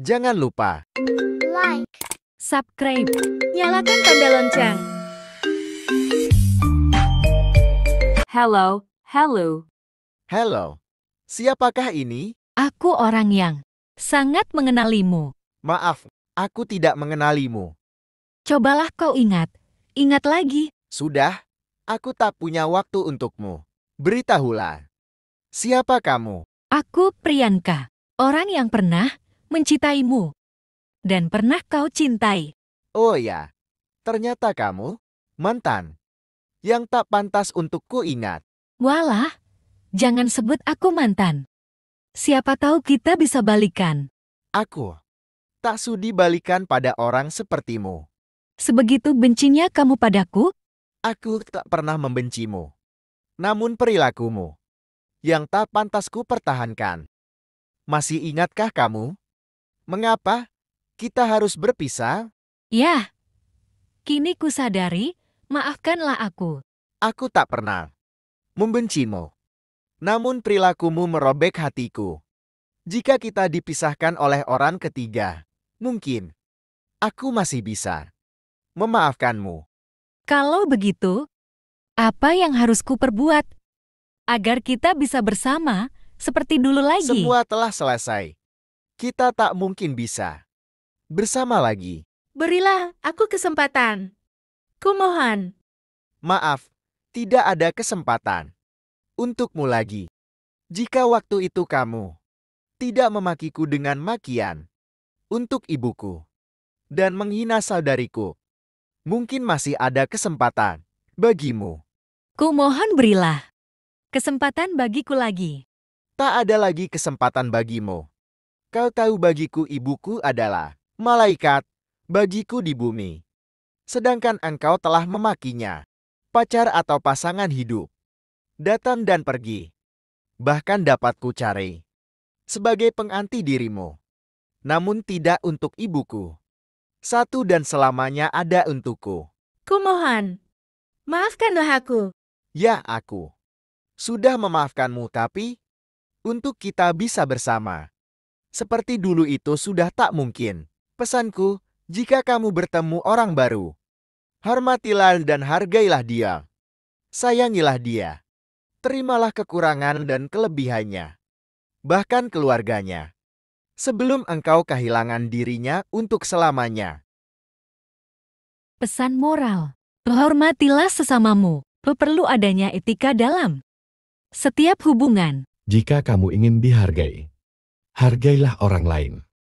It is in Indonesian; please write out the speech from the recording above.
Jangan lupa like, subscribe, nyalakan tanda lonceng. Hello, hello. Hello. Siapakah ini? Aku orang yang sangat mengenalimu. Maaf, aku tidak mengenalimu. Cobalah kau ingat. Ingat lagi. Sudah, aku tak punya waktu untukmu. Beritahulah. Siapa kamu? Aku Priyanka, orang yang pernah mencintaimu. Dan pernah kau cintai. Oh ya, ternyata kamu mantan yang tak pantas untuk ku ingat. Walah, jangan sebut aku mantan. Siapa tahu kita bisa balikan. Aku tak sudi balikan pada orang sepertimu. Sebegitu bencinya kamu padaku? Aku tak pernah membencimu. Namun perilakumu yang tak pantasku pertahankan. Masih ingatkah kamu? Mengapa kita harus berpisah? Ya, kini kusadari, maafkanlah aku. Aku tak pernah membencimu. Namun perilakumu merobek hatiku. Jika kita dipisahkan oleh orang ketiga, mungkin aku masih bisa memaafkanmu. Kalau begitu, apa yang harus perbuat agar kita bisa bersama seperti dulu lagi? Semua telah selesai kita tak mungkin bisa. Bersama lagi. Berilah aku kesempatan. Kumohon. Maaf, tidak ada kesempatan. Untukmu lagi. Jika waktu itu kamu tidak memakiku dengan makian untuk ibuku dan menghina saudariku, mungkin masih ada kesempatan bagimu. Kumohon berilah kesempatan bagiku lagi. Tak ada lagi kesempatan bagimu. Kau tahu bagiku ibuku adalah malaikat, bagiku di bumi. Sedangkan engkau telah memakinya, pacar atau pasangan hidup, datang dan pergi. Bahkan dapatku cari sebagai penganti dirimu. Namun tidak untuk ibuku. Satu dan selamanya ada untukku. Kumohon, maafkanlah aku. Ya, aku. Sudah memaafkanmu tapi, untuk kita bisa bersama seperti dulu itu sudah tak mungkin. Pesanku, jika kamu bertemu orang baru, hormatilah dan hargailah dia. Sayangilah dia. Terimalah kekurangan dan kelebihannya. Bahkan keluarganya. Sebelum engkau kehilangan dirinya untuk selamanya. Pesan moral. Hormatilah sesamamu. Perlu adanya etika dalam setiap hubungan. Jika kamu ingin dihargai, Hargailah orang lain.